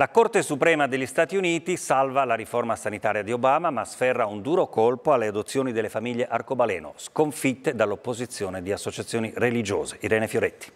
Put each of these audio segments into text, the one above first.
La Corte Suprema degli Stati Uniti salva la riforma sanitaria di Obama ma sferra un duro colpo alle adozioni delle famiglie arcobaleno, sconfitte dall'opposizione di associazioni religiose. Irene Fioretti.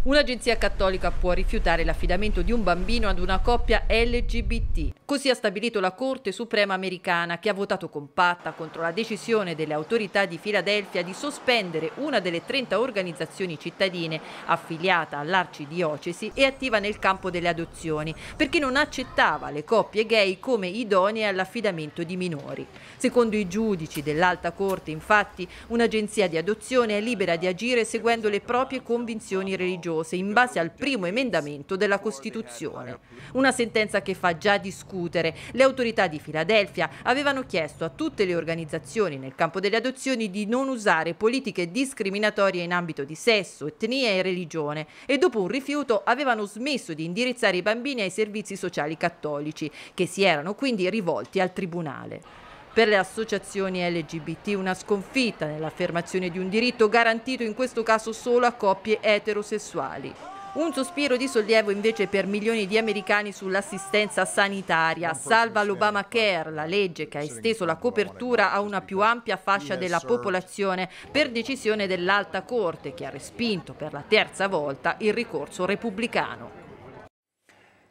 Un'agenzia cattolica può rifiutare l'affidamento di un bambino ad una coppia LGBT. Così ha stabilito la Corte Suprema americana, che ha votato compatta contro la decisione delle autorità di Filadelfia di sospendere una delle 30 organizzazioni cittadine affiliata all'arcidiocesi e attiva nel campo delle adozioni, perché non accettava le coppie gay come idonee all'affidamento di minori. Secondo i giudici dell'Alta Corte, infatti, un'agenzia di adozione è libera di agire seguendo le proprie convinzioni religiose religiose in base al primo emendamento della Costituzione. Una sentenza che fa già discutere. Le autorità di Filadelfia avevano chiesto a tutte le organizzazioni nel campo delle adozioni di non usare politiche discriminatorie in ambito di sesso, etnia e religione e dopo un rifiuto avevano smesso di indirizzare i bambini ai servizi sociali cattolici, che si erano quindi rivolti al Tribunale per le associazioni LGBT, una sconfitta nell'affermazione di un diritto garantito in questo caso solo a coppie eterosessuali. Un sospiro di sollievo invece per milioni di americani sull'assistenza sanitaria. Salva l'Obamacare, la legge che ha esteso la copertura a una più ampia fascia della popolazione per decisione dell'Alta Corte che ha respinto per la terza volta il ricorso repubblicano.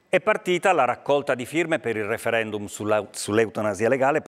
È partita la raccolta di firme per il referendum sull'eutanasia legale